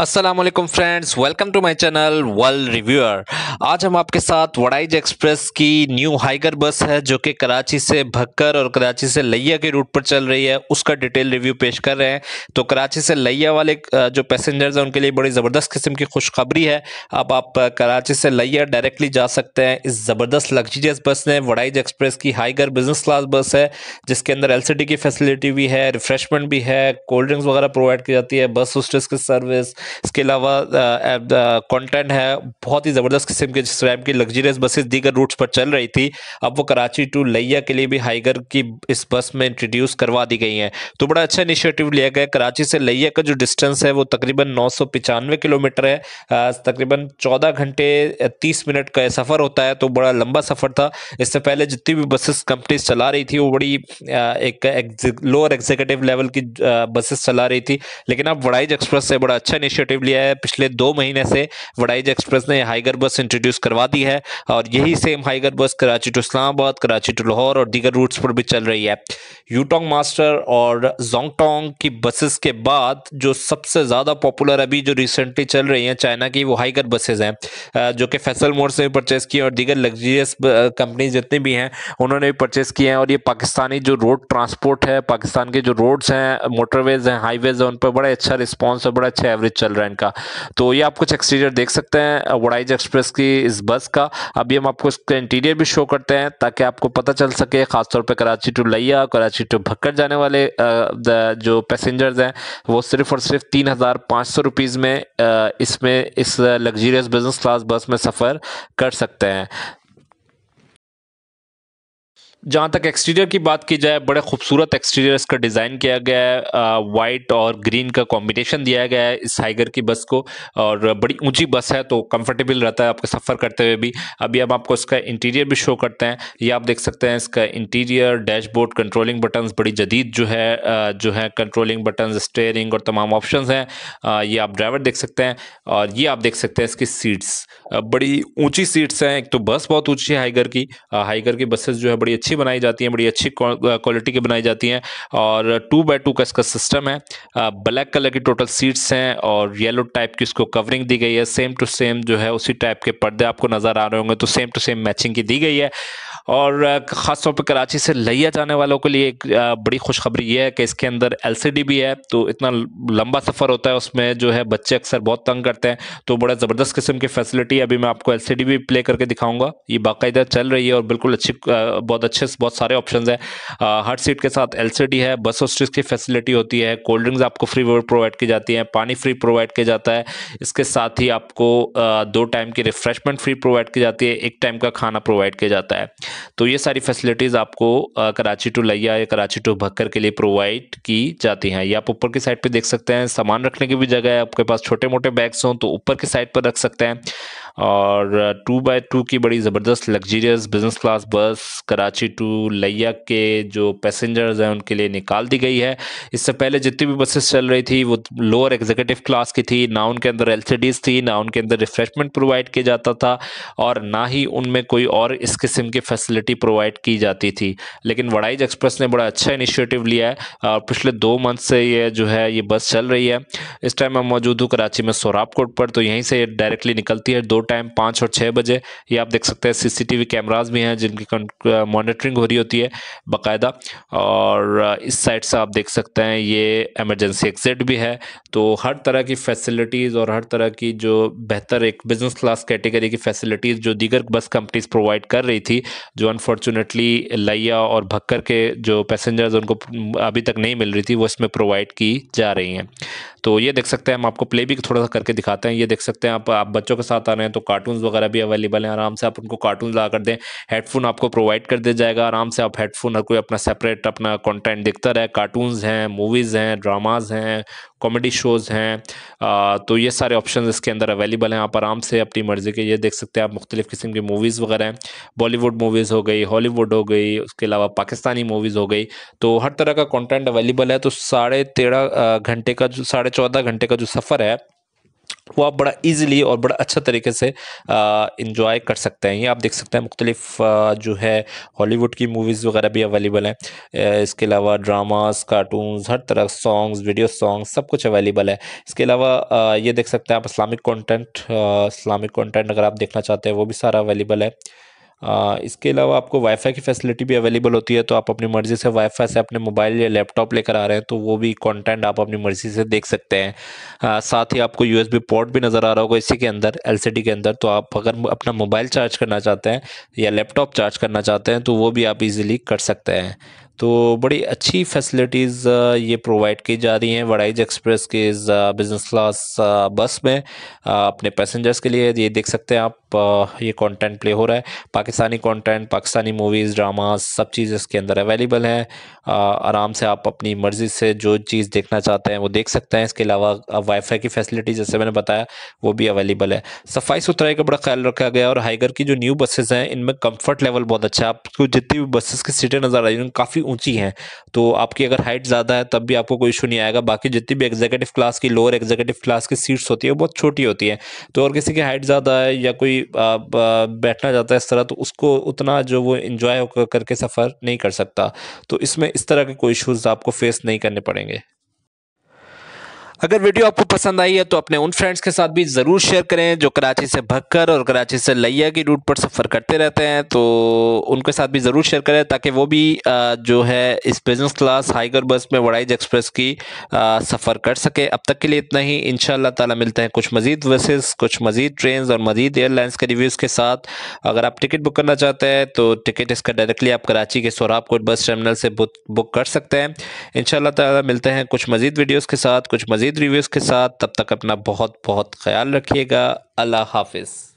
Aslam friends welcome to my channel world reviewer आज हम आपके साथ वड़ाइज एक्सप्रेस की न्यू हाइगर बस है जो कि कराची से भक्कर और कराची से लैया के रूट पर चल रही है उसका डिटेल रिव्यू पेश कर रहे हैं तो कराची से लैया वाले जो पैसेंजर्स हैं उनके लिए बड़ी ज़बरदस्त किस्म की खुशखबरी है अब आप कराची से लैया डायरेक्टली जा सकते हैं इस ज़बरदस्त लग्जरियस बस ने वड़ाइज एक्सप्रेस की हाइगर बिजनेस क्लास बस है जिसके अंदर एल की फैसिलिटी भी है रिफ्रेशमेंट भी है कोल्ड ड्रिंक्स वगैरह प्रोवाइड की जाती है बस होस्टेस की सर्विस इसके अलावा कंटेंट है बहुत ही ज़बरदस्त किस्म के जिस रैम की लग्जरियस बसेस दीगर रूट्स पर चल रही थी अब वो कराची टू लैया के लिए भी हाइगर की इस बस में इंट्रोड्यूस करवा दी गई हैं तो बड़ा अच्छा इनिशिएटिव लिया गया कराची से लैया का जो डिस्टेंस है वो तकरीबन नौ किलोमीटर है तकरीबन चौदह घंटे तीस मिनट का सफ़र होता है तो बड़ा लंबा सफ़र था इससे पहले जितनी भी बसेस कंपनीज चला रही थी वो बड़ी एक लोअर एग्जीक्यूटिव लेवल की बसेस चला रही थी लेकिन अब वड़ाइज एक्सप्रेस से बड़ा अच्छा इनिशिएटिव लिया है पिछले दो महीने से वडाइज एक्सप्रेस ने हाइगर बस इंट्रोड्यूस करवा दी है और यही same Higer bus Karachi to Islamabad Karachi to Lahore और दीगर रूट्स पर भी चल रही है यूटोंग मास्टर और जोंगटोंग की बसेस के बाद जो सबसे ज़्यादा पॉपुलर अभी जो रिसेंटली चल रही हैं चाइना की वो हाइगर बसेज हैं जो कि फैसल मोड से भी परचेज़ की और दीगर लग्जरियस कंपनी जितनी भी हैं उन्होंने भी परचेज़ किए हैं और ये पाकिस्तानी जो रोड ट्रांसपोर्ट है पाकिस्तान के जो रोड्स हैं मोटरवेज हैं हाईवेज हैं उन पर बड़ा अच्छा रिस्पॉन्स और बड़ा अच्छा एवरेज चल रहा है इनका तो ये आप कुछ एक्सटीरियर देख सकते हैं वड़ाइज एक्सप्रेस की इस बस का अभी हम आपको इसका इंटीरियर भी शो करते हैं ताकि आपको पता चल सके खासतौर पर कराची टू लैया कराची टू भक्कर जाने वाले जो पैसेंजर्स हैं वो सिर्फ और सिर्फ तीन हज़ार पाँच सौ रुपीज़ में इसमें इस लग्जरियस बिजनेस क्लास बस में सफ़र कर सकते हैं जहाँ तक एक्सटीरियर की बात की जाए बड़े खूबसूरत एक्सटीरियर इसका डिज़ाइन किया गया है वाइट और ग्रीन का कॉम्बिनेशन दिया गया है इस हाइगर की बस को और बड़ी ऊंची बस है तो कंफर्टेबल रहता है आपके सफ़र करते हुए भी अभी हम आपको इसका इंटीरियर भी शो करते हैं ये आप देख सकते हैं इसका इंटीरियर डैशबोर्ड कंट्रोलिंग बटन्स बड़ी जदीद जो है जो है कंट्रोलिंग बटन स्टेयरिंग और तमाम ऑप्शन हैं ये आप ड्राइवर देख सकते हैं और ये आप देख सकते हैं इसकी सीट्स बड़ी ऊँची सीट्स हैं एक तो बस बहुत ऊँची है हाइगर की हाइगर की बसेस जो है बड़ी अच्छी अच्छी बनाई जाती हैं बड़ी अच्छी क्वालिटी की बनाई जाती हैं और टू बाई टू का इसका सिस्टम है ब्लैक कलर की टोटल सीट्स हैं और येलो टाइप की इसको कवरिंग दी गई है सेम टू सेम जो है उसी टाइप के पर्दे आपको नज़र आ रहे होंगे तो सेम टू सेम मैचिंग की दी गई है और ख़ास तौर पर कराची से लिया जाने वालों के लिए एक बड़ी खुशखबरी ये है कि इसके अंदर डी भी है तो इतना लंबा सफ़र होता है उसमें जो है बच्चे अक्सर बहुत तंग करते हैं तो बड़ा ज़बरदस्त किस्म की फैसिलिटी अभी मैं आपको डी भी प्ले करके दिखाऊंगा ये बाकायदा चल रही है और बिल्कुल अच्छी बहुत अच्छे बहुत सारे ऑप्शन है हर सीट के साथ डी है बस होस्टेस की फैसिलिटी होती है कोल्ड ड्रिंक्स आपको फ्री प्रोवाइड की जाती हैं पानी फ्री प्रोवाइड किया जाता है इसके साथ ही आपको दो टाइम की रिफ्रेशमेंट फ्री प्रोवाइड की जाती है एक टाइम का खाना प्रोवाइड किया जाता है तो ये सारी फैसिलिटीज़ आपको कराची टू लैया या कराची टू भक्कर के लिए प्रोवाइड की जाती हैं ये आप ऊपर की साइड पर देख सकते हैं सामान रखने की भी जगह है आपके पास छोटे मोटे बैग्स हों तो ऊपर की साइड पर रख सकते हैं और टू बाय टू की बड़ी ज़बरदस्त लग्जरियस बिजनेस क्लास बस कराची टू लिया के जो पैसेंजर्स हैं उनके लिए निकाल दी गई है इससे पहले जितनी भी बसेस चल रही थी वो लोअर एग्जीक्यूटिव क्लास की थी ना उनके अंदर एल थी ना उनके अंदर रिफ्रेशमेंट प्रोवाइड किया जाता था और ना ही उनमें कोई और इस किस्म की फैसिलिटी प्रोवाइड की जाती थी लेकिन वड़ाइज एक्सप्रेस ने बड़ा अच्छा इनिशिएटिव लिया है और पिछले दो मंथ से ये जो है ये बस चल रही है इस टाइम मैं मौजूद हूँ कराची में सोराबकोट पर तो यहीं से डायरेक्टली निकलती है दो टाइम पाँच और छः बजे ये आप देख सकते हैं सीसीटीवी कैमराज भी हैं जिनकी मॉनिटरिंग हो रही होती है बाकायदा और इस साइड से आप देख सकते हैं ये एमरजेंसी एग्जिट भी है तो हर तरह की फैसिलिटीज़ और हर तरह की जो बेहतर एक बिजनेस क्लास कैटेगरी की फैसिलिटीज़ जो दीगर बस कंपनीज प्रोवाइड कर रही थी जो अनफॉर्चुनेटली लिया और भक्कर के जो पैसेंजर्स उनको अभी तक नहीं मिल रही थी वो इसमें प्रोवाइड की जा रही हैं तो ये देख सकते हैं हम आपको प्ले भी थोड़ा सा करके दिखाते हैं ये देख सकते हैं आप आप बच्चों के साथ आ रहे हैं तो कार्टून वगैरह भी अवेलेबल हैं आराम से आप उनको कार्टून ला कर दें हेडफोन आपको प्रोवाइड कर दिया जाएगा आराम से आप हेडफोन हर कोई अपना सेपरेट अपना कॉन्टेंट दिखता रहे कार्टून हैं मूवीज़ हैं ड्रामाज हैं कॉमेडी शोज़ हैं तो ये सारे ऑप्शन इसके अंदर अवेलेबल हैं आप आराम से अपनी मर्ज़ी के ये देख सकते हैं आप मुख्तलिफ़ किस्म की मूवीज़ वगैरह हैं बॉलीवुड मूवीज़ हो गई हॉलीवुड हो गई उसके अलावा पाकिस्तानी मूवीज़ हो गई तो हर तरह का कॉन्टेंट अवेलेबल है तो साढ़े तेरह घंटे का जो साढ़े चौदह घंटे का जो सफ़र है वो आप बड़ा इजीली और बड़ा अच्छा तरीके से इन्जॉय कर सकते हैं ये आप देख सकते हैं मुख्तलिफ जो है हॉलीवुड की मूवीज़ वगैरह भी अवेलेबल हैं इसके अलावा ड्रामास कार्टून हर तरह सॉन्ग्स वीडियो सॉन्ग्स सब कुछ अवेलेबल है इसके अलावा ये देख सकते हैं आप इस्लामिक कॉन्टेंट इस्लामिक कॉन्टेंट अगर आप देखना चाहते हैं वो भी सारा अवेलेबल है इसके अलावा आपको वाईफाई की फैसिलिटी भी अवेलेबल होती है तो आप अपनी मर्ज़ी से वाईफाई से अपने मोबाइल या लैपटॉप लेकर आ रहे हैं तो वो भी कंटेंट आप अपनी मर्ज़ी से देख सकते हैं आ, साथ ही आपको यूएसबी पोर्ट भी नज़र आ रहा होगा इसी के अंदर एलसीडी के अंदर तो आप अगर अपना मोबाइल चार्ज करना चाहते हैं या लैपटॉप चार्ज करना चाहते हैं तो वो भी आप ईजिली कर सकते हैं तो बड़ी अच्छी फैसिलिटीज़ ये प्रोवाइड की जा रही हैं वड़ाइज एक्सप्रेस के बिज़नेस क्लास बस में अपने पैसेंजर्स के लिए ये देख सकते हैं आप ये कंटेंट प्ले हो रहा है Pakistani content Pakistani movies drama सब चीज़ इसके अंदर अवेलेबल है आराम से आप अपनी मर्ज़ी से जो चीज़ देखना चाहते हैं वो देख सकते हैं इसके अलावा वाईफाई की फैसिलिटी जैसे मैंने बताया वो भी अवेलेबल है सफाई सुथराई का बड़ा ख्याल रखा गया और हाइगर की जो न्यू बसेज़ हैं इनमें कम्फर्ट लेवल बहुत अच्छा है आपको जितनी भी बसेस की सीटें नज़र आ रही काफ़ी ऊँची हैं तो आपकी अगर हाइट ज़्यादा है तब भी आपको कोई इशू नहीं आएगा बाकी जितनी भी एग्जीक्यूटिव क्लास की लोअर एग्जीक्यूटिव क्लास की सीट्स होती है वो बहुत छोटी होती है तो और किसी की हाइट ज़्यादा है या कोई बैठना चाहता है इस तरह तो उसको उतना जो वो इन्जॉय करके सफ़र नहीं कर सकता तो इसमें इस तरह के कोई इशूज़ आपको फेस नहीं करने पड़ेंगे अगर वीडियो आपको पसंद आई है तो अपने उन फ्रेंड्स के साथ भी ज़रूर शेयर करें जो कराची से भक्कर और कराची से लैया की रूट पर सफ़र करते रहते हैं तो उनके साथ भी ज़रूर शेयर करें ताकि वो भी जो है इस बिज़नेस क्लास हाइगर बस में वड़ाइज एक्सप्रेस की सफ़र कर सके अब तक के लिए इतना ही इन ताला मिलते हैं कुछ मज़ीद बसेस कुछ मज़ीद ट्रेन और मज़ीद एयरलाइंस के रिव्यूज़ के साथ अगर आप टिकट बुक करना चाहते हैं तो टिकट इसका डायरेक्टली आप कराची के सौराब कोट बस टर्मिनल से बुक कर सकते हैं इन ताला मिलते हैं कुछ मज़ीद वीडियोज़ के साथ कुछ मज़ीद मज़ीद रिव्यूज़ के साथ तब तक अपना बहुत बहुत ख्याल रखिएगा अल्लाह हाफिज़